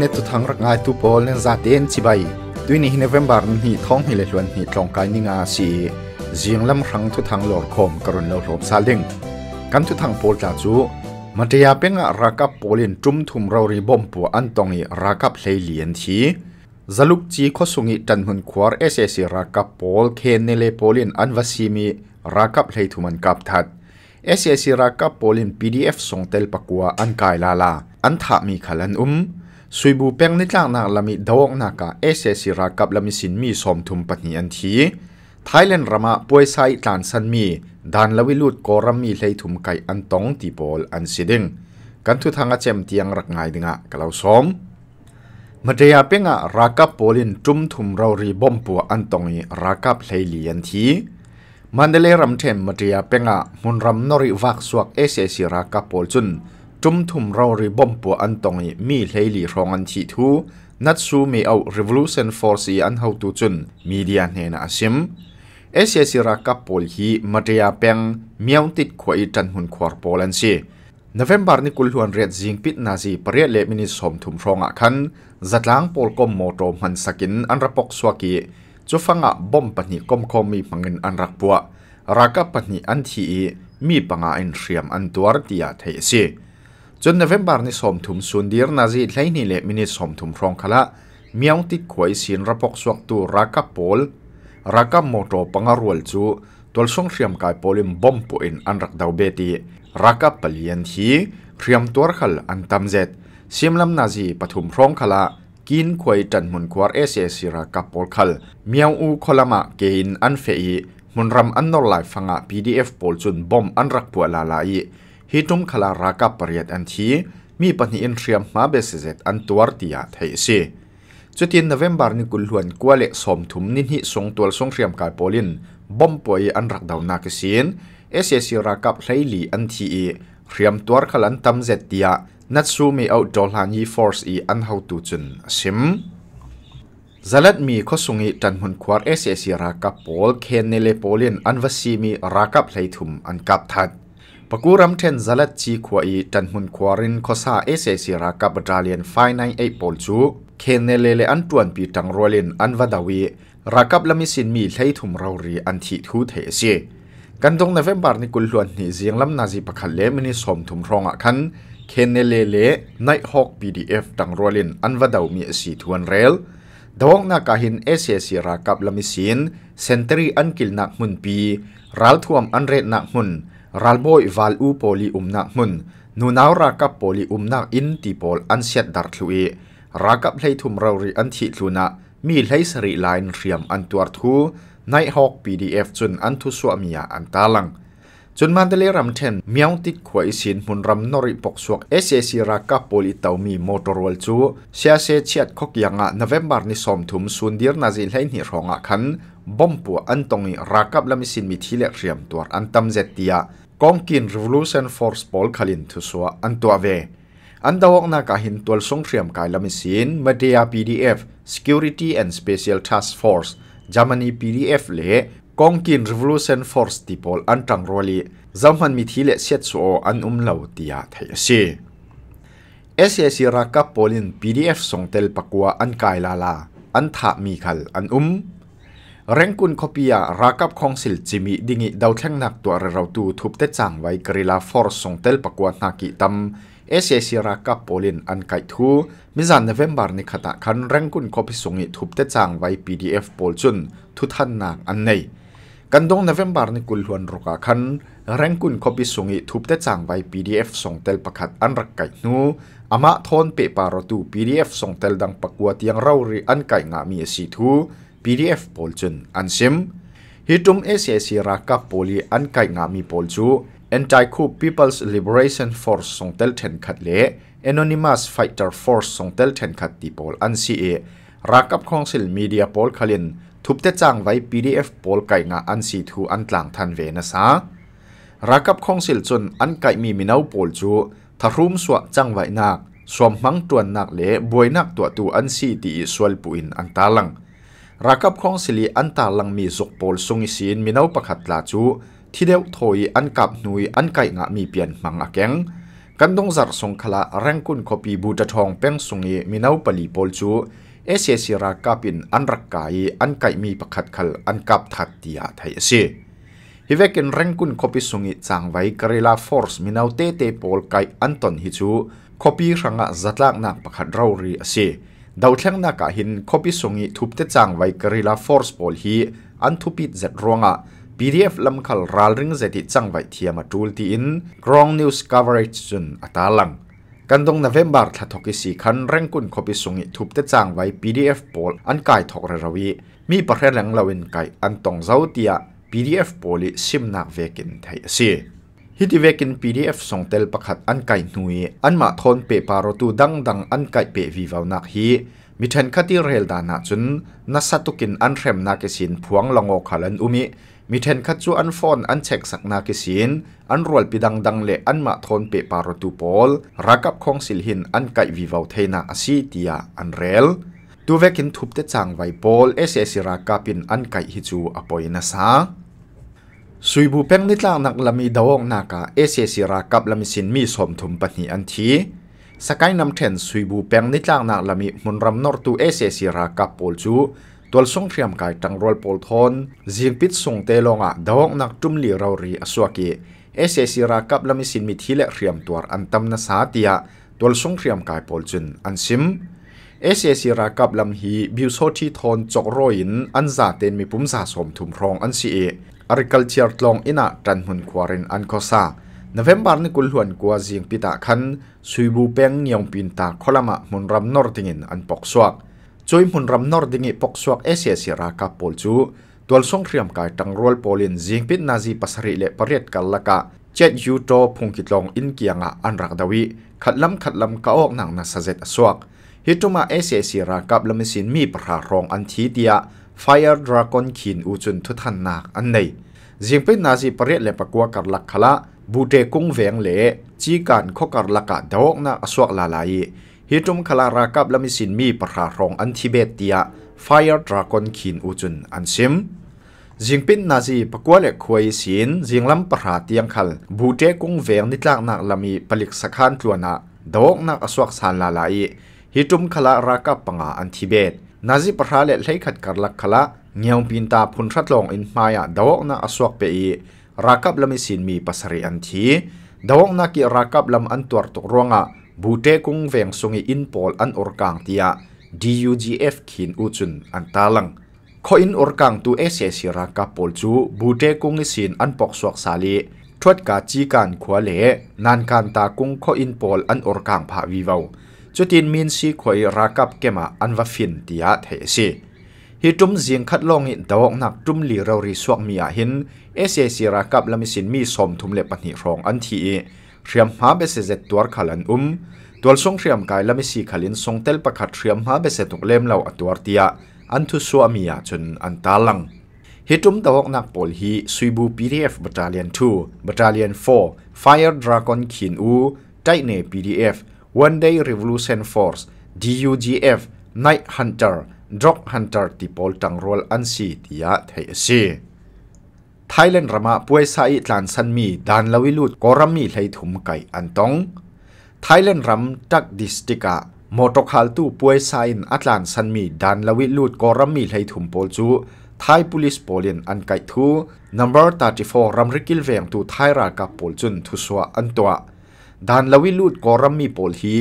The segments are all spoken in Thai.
เนตุทางรักไอตุปอลเลนซาเตนชิบายด้วยนี้เนเวมบาร์นี่ท้องฮิเลชวนหิตองกายนิงาซีเจียงลำครั้งทุทางหลอดคมกรุณาหลบซาลิงกันทุทางโปลจาจูมาเดียเป็นรักับโปลินจุ่มทุมเรารีบอมปัวอันตองอีรักับเลเลียนทีจลุกจีข้อสุงิจันหุนควาเอเซซีรักับโปลเคนเนเลโปลินอันวซีมีรักับเลทุมันกับทัดเอเซซีรักับโปลินพีดีเอฟส่งเตลปกัวอันกายลาลาอันทามีขลันอุ้มสุยบูเป็งนิจลางนักลามิดาวกนักกาเอเอซิรากับลามิสินมีสมทุมปัญอันทีไทยแลนด์รามาป่วยไซตานสันมีดันลาวิลุดกอรมีเลยทุมไกอันตองตีบอลอันสิดิงกันทุทางอาเจมตียงรักงายดิงะกล่าวสมมาเดียเป็งะรักกับโปลินจุมทุมเรารีบอมปัวอันตองีรักกับเลยเลียนทีมันเดเลรัมเทมมาเดียเป็งะมุนรัมนริวักสวกเอเอซิรากับโปลจุนจุมทุมเราริบอมปัวอันตองมีเลลีรองอันชีทูนัดซูมีเอา revolution force อันเฮาตูจุนมีเดียเนนอาซิมเอเชียสรักับปลฮีมาเดียเปงเมียวติดขวายจันหุนควอร์ปอลันซีนเวมบาร์นิกุลฮวนเรียดจิงปิดนาซีเปรียเลมินิสมทุมรองอาคันจัดล้างโปลกอมโมโตมันสกินอันรปกสวากีจูฟังอ่ะบอมปนิกอมคอมีปังเงินอันรักปัวรักกับปนิอันทีมีปังอัอินเสียมอันตัวรตียาเทซีจน n เวนบาร์นี่สมถุมส่วนเดียร์นาจีไลนี่เละมินิสมถุมรองคละมียุติดขวยสินระพกสวกตัวรักกับโอลรักกับมอโตปังรวลจูตัวส่งเสียมกายโอลิมบอมปุ่นอันรักดาวเบตีรักกับเปลี่ยนทีเรียมตัวขลอันตำเจ็ดเสียมลำนาจีปฐุมพรองขละกินขวยจันมุนควาเอเซสิรักกับโอลขลเมียวอูคลมะเกินอันเฟอีมุนรำอันนอลไลฟังะ PDF โพลจุนบอมอันรักปัวลาลายฮิตุมคลารากับปริยัติอันทีมีปัญหาอินเรียมมาเบสเซตอันตัวติยาไทยซีจุดที่นเดือนมีนาคมหวนกัวเลสอมทุมนินฮิสงตัวสงเทียมการโปลินบอมป่วยอันรักดาวนาคเสียนเอเซซีรากับไทลีอันทีเทียมตัวขลันตำเซตียานัดสู้มีเอาโอลันยีฟอร์ซีอันเฮาตูจุนซิมซาเลตมีข้อสงสัดันหุนควาเอเซซีรากับโปลเคนเนเลโปลินอันวัซซีมีรากับไททุมอันกับทัดปกูรัมเทนซาัลจีควอีจันมุนควารินคอซาเอเซซิรากับดาเลียนไฟในเอโปลจูเคนเนเลเลอันตวนปีตังรัวเลนอันวดาวีรากับลมิสินมีไทถุมรารีอันทิทูเทเซกันตรงในเฟมบาร์นิกุลลวนนี่เสียงลำนาจีปะคัเลมินิสมถุมรองอักคันเคนเนเลเลในฮอกพีดีเอฟตังรัวเลนอันวดาวมีสีทวนเรลดวงนาคาหินเอเซซิรากับลมิสินเซนตรีอันกิลนักมุนปีราวทวมอันเรนักมุนรัลบอยวัลอูโพลีอุมนักมุนนูนาวรากับโพลีอุมนักอินติโพลอันเสียดดัรทุเอรากับไหลทุมเรารีอันทิลุนะมีไหลสรีไลน์เรียมอันตัวทูในฮอก PDF จนอันทุสวมียาอันตาลังจนมันเดลรัมเทนมียวติดขวยสินมุนรัมนริปกสวกเอสเอซีรักกับโพลิตามีมอเตอร์วลจูเซียเซเชียดคกยังอ่ะนเวมบาร์นิสอมทุมสุนดีร์นาซิลให้หนีรองอ่ะคันบอมปัวอันตงิีรักกับลำมิสินมิทิเลเรียมตัวอันตัมเจตียกองกินรีว o ลู t i นฟอร์สบอลขลินทุสวอันตัวเว อันดาวกนักหินตัวส่งเรียมกายลำมิสินมาเดีย PDF security and special task force จามันี PDF เล่กองกินรีวิวเซนฟอร์สติปอลอันจังรัวลีจำมันมิทิเละเซตัวอันอุ้มเหล่าตียาไทยเสีเอสเอซีรักกับโอลินพีดีเอฟส่งเตลปักวัวอันไกาลาลาอันทถามีขลอันอุ้มเร่งคุณคอปียารักกับของสิลจิมีดิ่งิดาวแข่งนักตัวเราตูทุบเตจังไว้กริลาฟอร์สส่งเตลปักวัวนักกิตัมเอสเอซีรักกับโอลินอันไกทูมิจันเดเวมบาร์นิคตะคันเร่งคุณคอปิส่งิทุบเตจังไว้พีดีเอฟโอลจุนทุทันนักอันในกันดงเนเวมบาร์นิกุลฮวนรุกคันแรงกุนคบิสุงิทุบเตจังไว้ PDF ส่งเตลประคัดอันรักไก่นูอามาทอนเปปารตู PDF ส่งเตลดังประกวดยังเรารีอันไก่งามีสีทู PDF โพลจนอันซิมฮิตุมเอเซซีรักกับโพลีอันไก่งามีโพลจู Anti Coup People's Liberation Force ส่งเตลเทนขัดเละ Anonymous Fighter Force ส่งเตลเทนขัดตีโพลอันซีเอรักกับคองสิลมีเดียโพลคลินทุบเตจังไว้ PDF ปอลไก่งาอันสีทูอันกลางทันเวนะซะรักับคงสิลจนอันไก่มีมีนาวปอลจูทารุมสวะจังไว้นักสวมมังตัวนักเละบวยนักตัวตูอันสีตีสวลปุอินอันตาลังรักับคงสิลีอันตาลังมีสุกปอลสุงสินมีนาวปักหัดลาจูที่เดียวถอยอันกับนุยอันไก่งามีเปลี่ยนมังอาแกงกันตดงจัดสงขลาแรงคุนคอปีบูตะทองเป้งสุงีมีนาวปลีปอลจูเอเชียสิรากับอินอันรักกายอันไกมีประคัดขลอันกับทัดทียาไทยเสียฮิเวกินเร่งกุนคบิสุงิจางไว้กเรีลาฟอร์สมินเอเตเตปอลไกอันตอนฮิจูคบิรังะจัดลากนักประคัดเรารีเสีดาวเทียงนักหินคบิสุงิทุบเตจางไว้กเรีลาฟอร์สปอลฮีอันทุปิดจัดรวงะ PDF ลำคัลรัลริงเจติจังไว้เทียมาจูลตีอินกรองนิวส์คัฟเวอร์จจนอัตาลังกันตรงนเวมบาร์ทัทกิสีคันเร่งกุนคบิสุงิทุบเตจางไว้ PDF โพลอันกายทอกระวี มีประเทศแหลงลาวินไกอันตองเจ้าเตีย PDF โพลิซิมนักเวกินไทยสีฮิติเวกิน PDF ส่งเตลประคัดอันไก่หนุยอันมาทนเปปารตูดังดังอันไก่เปวีวาวนักฮีมิเทนคติเรลดานาจุนนัสตุกินอันเรมนาเกสินพวงลงโอคาลันอุมิมีเทนขัดจูอันฟอนอันเช็คสักนาคิสินอันรวลปิดังดังเลอันมาทนเปปารตูปอลรักับของสิลหินอันไกวิวาวเทนาอาซีเตียอันเรลตัวเวกินทุบเตจังไวปอลเอสเอสิรากาปินอันไกฮิจูอปอยนาซาสุยบูเป็งนิตลางนักลามีดาวงนากาเอสเอสิรากับลามิสินมีสมถุมปนีอันทีสกายนำเทนสุยบูเป็งนิตลางนักลามีมุนรำนอร์ตูเอสเอสิรากับปอลจูตัวสงเทียมกายตังรอลปอลทอนจิงปิดส่งเตลงอ่ะดองนักจุมลีเรารีอสวกีเอเซซิรากับลำมิสินมิทิเลเทียมตัวอันตำนาสาติยะตัวสงเทียมกายปอลจุนอันซิมเอเซซิรากับลำฮีบิวโซที่ทอนจกโรยินอันซาเตนมีปุ่มสะสมถุมรองอันซีเออาริกัลเชียร์ตลองอินะจันหุนควารินอันโคซา n นเ e m b e r ni kulhuan kwa zing pita kan suibu งยองปินต n ค pinta kolama munram nortingin an p o ช่วยมุนรำนอร์ดิ่งปกสวกเอเชียสิราคาปอลจูตัวส่งเรียมกายตั้งรัวปอลินซิงปิดนาซีปัสริเลปเรียดกันลักะเจ็ดยูโตพุงกิตลงอินเกียงะอันรักดาวีขัดลำขัดลำกะออกนางนัซเซตสวกฮิตุมาเอเชียสิรากับลำสินมีประหารองอันทีเดียไฟร์ดรากอนคินอุจุนทุทันนักอันในซิงปิดนาซีปเรียดเลปกัวกันลักขละบูเตกุงเวงเล่จีการข้อกันลักะดอกนักสวกลาลายฮิตุมคลารากับลมิสินมีประหารองอันทิเบตเตีย Fire Dragon คินอุจุนอันซิมจิงปินนาจีปกัวเล็กควยสินจิงลำประหาเตียงขัลบูเจกุงเวงนิตลักนักลามีปลิกสักขันตัวนะดอกนักอสวกสานลาลายฮิตุมคลารากับปังอาอันทิเบตนาจีประหาเล็กไหขัดกัรลักขละเงียงปินตาพุนทัดลงอินมายาดอกนักอสวกเปีรากับลมิสินมีปัสริอันทีดอกนักกิรากับลำอันตัวตกรวงอ่ะบูเตกุงเวงสงอินพอลอันอร์กังที่อาดูจีเอฟขินอุจุนอันตาลังค้อินอร์กังตัวเอสเอสิรักกับพอลจูบูเตกุงสินอันปอกสวกสัลีทวดกาจีการขวาเล่นันกันตากุงค้อินพอลอันอร์กังผาวิวาจุดินมินซีข้อยรักกับเกมาอันวฟินที่อาเทสีฮิตุมเสียงคัดลองอินดากนักจุมลีเราริสวกมีอาหินเอสเอสิรักกับลามิสินมีสมทุมเล็บปนิรองอันที่ riam ha be se zet tuar khal um tual song riam kai làm e si khalin song tel pakhat riam ha be se tuk lem lo atuar tia an thu su amia chun an talang hitum tàu nak pol hi suibu pdf battalion 2 battalion 4 fire dragon khin u taine pdf one day revolution force dugf night hunter drug hunter tipol tangrol an si tia thei e si ไทยแลนด์รามาป่วยสายตลานสันมีดานลาวิลูดกอรามีไหลถุมไก่อันตองไทยแลนด์รัมจักดิสติกะมอตอคาลตู้ป่วยสายอัตลานสันมีดานลาวิลูดกอรามีไหลถุมปอลจูไทยพ o l i c ป p o l ย n อันไก่ทู number 34รัมริกิลเวงตูไทยรากับปอลจุนทุสวอันตัวดานลาวิลูดกอรามีปอลฮี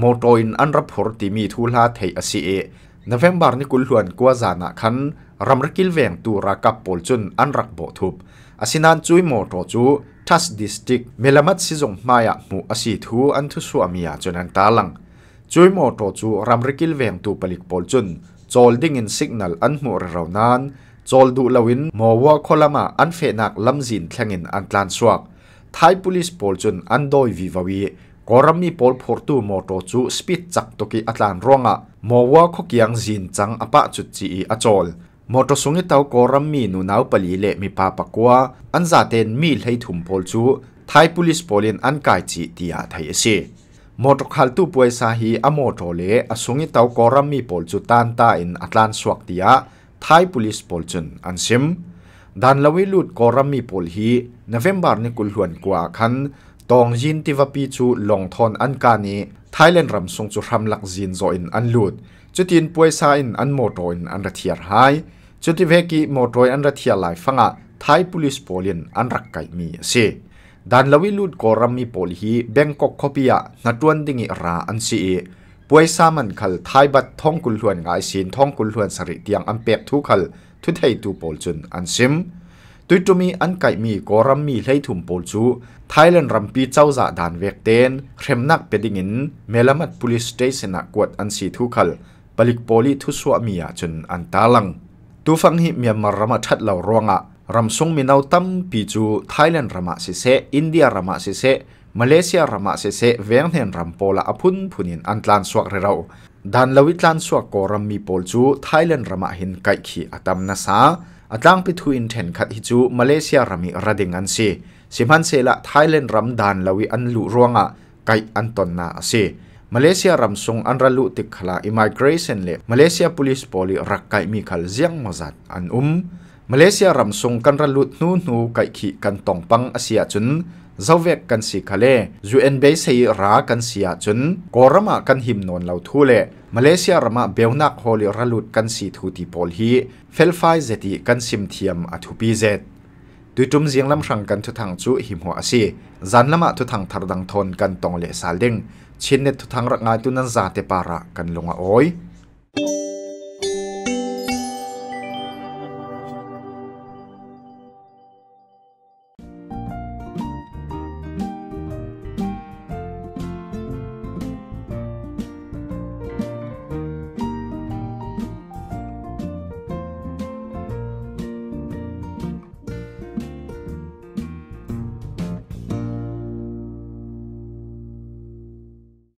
มอตอินอันรับผลติมีทุลาไทยอสีเอนวเวมบาร์นี่กุลหวนกัวจานะคันรำรกิลเวงตูรักับปลจุนอันรักโบทุบอสินันจุยโมโตจูทัสดิสติกเมลามัดซิจงมายะมูอสีทูอันทุสวามียาจนันตาลังจุยโมโตจูรำรกิลเวงตูปลิกปลจุนจอลดิงอินสิกนัลอันมูเราวนันจอลดูลาวินมัวคอลมาอันเฟนักลำจินเทงินอันตลานสวักไทยพุลิสปลจุนอันดอยวิวาวีกอรมีปลพอร์ตูโมโตจูสปิดจักตกิอัตลานร่วงอ mawa kho kiang zin chang apa chu chi achol motor sungi tau koram mi nu nau pali le mi pa pakwa an za ten mi lhei thum pol chu thai police polin an kai chi tia thai ase motor khal tu puai sa hi amo to le asungi tau koram mi pol chu tan ta in atlan swak tia thai police pol chun an sim dan lawi lut koram mi pol hi november ni kul huan kwa khan tong jin tiwapi chu long thon an ka ni ทยแลนด์รำทรงจุรำหลักจีนจอยนอันลุดจุดีนป่วยซายนอันโมโตอินอันระเทียาหายจุดที่เวกิโมโตอันระเทียาหลายฟังอ่ะไทยพลิสโพลินอันรักไก่มีเสดันลวิลุดกอรำมีโพลีเบงกอกคบียะนัดวันดิ่งราอันเสียป่วยสามันขลไทยบัดท้องกุลหวนไงสินท้องกุลหวนสริเตียงอันเปียกทุกขลทุไทยตูโพลจุนอันซิมตุยตุมีอันไก่มีกอรัมมีให้ถุมโปลจูไทยแลนด์รัมปีเจ้าจะด่านเวกเตนเข้มนักเป็ดิงินเมลามัดพุลิสเตชันกวดอันสีทุกขัลปลิกโปลีทุสวามีอาจนอันตาลังตูฟังหิมีมารมาชัดเหล่ารวงอะรัมซุงมีนาวตั้มปีจูไทยแลนด์รามาเสเซอินเดียรามาเสเซมาเลเซียรามาเสเซเวียงเทนรัมโปลาอพุนพุนินอันตลานสวกเร็วดันลวิตลานสวกกอรัมมีโปลจูไทยแลนด์รามาหินไกขีอตัมนาซา atlang pithu in then khat hi chu malaysia rami rading an si simhan sela thailand ram dan lawi an lu ruanga kai an tonna ase malaysia ram sung an ralu tik khala immigration le malaysia police poli rakkai mi khal ziang mozat an um malaysia ram sung kan ralu nu nu kai khi kan tongpang asia chun เจ้าเวกกันสิคะเล่ยูเอ็นเบสไซร่ากันเสียจนกอร์มากันหิมนนเลาทุเล่มาเลเซียรมาเบลนักฮอลลรัลุดกันสีทูติโพลฮีเฟลไฟเซติกันซิมเทียมอัทูปีเซตดยจุมเสียงลำชังกันทุทางจูหิมหัวสีจันละมาทุทางทารดังทนกันตองเลซาลิงชินเนทุทังรักงานตุนันซาเตปาระกันลงอ้อย t